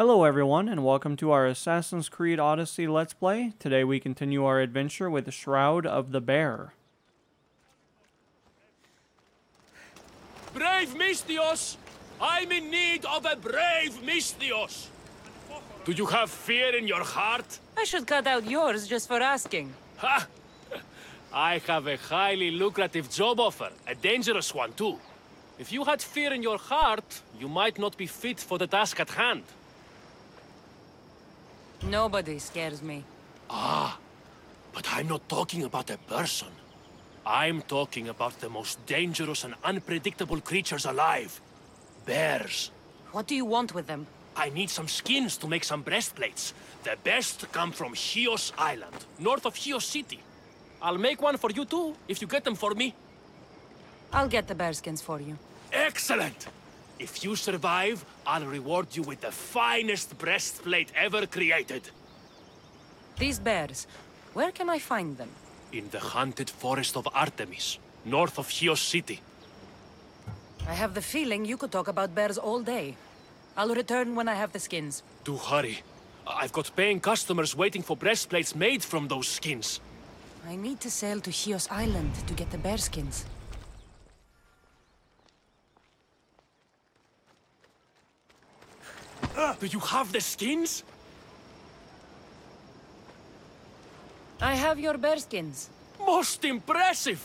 Hello everyone and welcome to our Assassin's Creed Odyssey Let's Play. Today we continue our adventure with the Shroud of the Bear. Brave Mystios! I'm in need of a brave Mystios! Do you have fear in your heart? I should cut out yours just for asking. Ha! I have a highly lucrative job offer, a dangerous one too. If you had fear in your heart, you might not be fit for the task at hand. Nobody scares me. Ah, but I'm not talking about a person. I'm talking about the most dangerous and unpredictable creatures alive. Bears. What do you want with them? I need some skins to make some breastplates. The best come from Chios Island, north of Chios City. I'll make one for you too, if you get them for me. I'll get the bear skins for you. Excellent! If you survive, I'll reward you with the finest breastplate ever created. These bears, where can I find them? In the haunted forest of Artemis, north of Chios City. I have the feeling you could talk about bears all day. I'll return when I have the skins. Do hurry. I've got paying customers waiting for breastplates made from those skins. I need to sail to Chios Island to get the bear skins. Do you have the skins? I have your bear skins. Most impressive!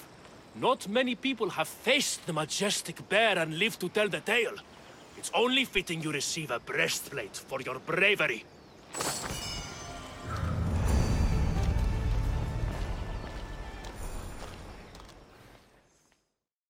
Not many people have faced the majestic bear and lived to tell the tale. It's only fitting you receive a breastplate for your bravery.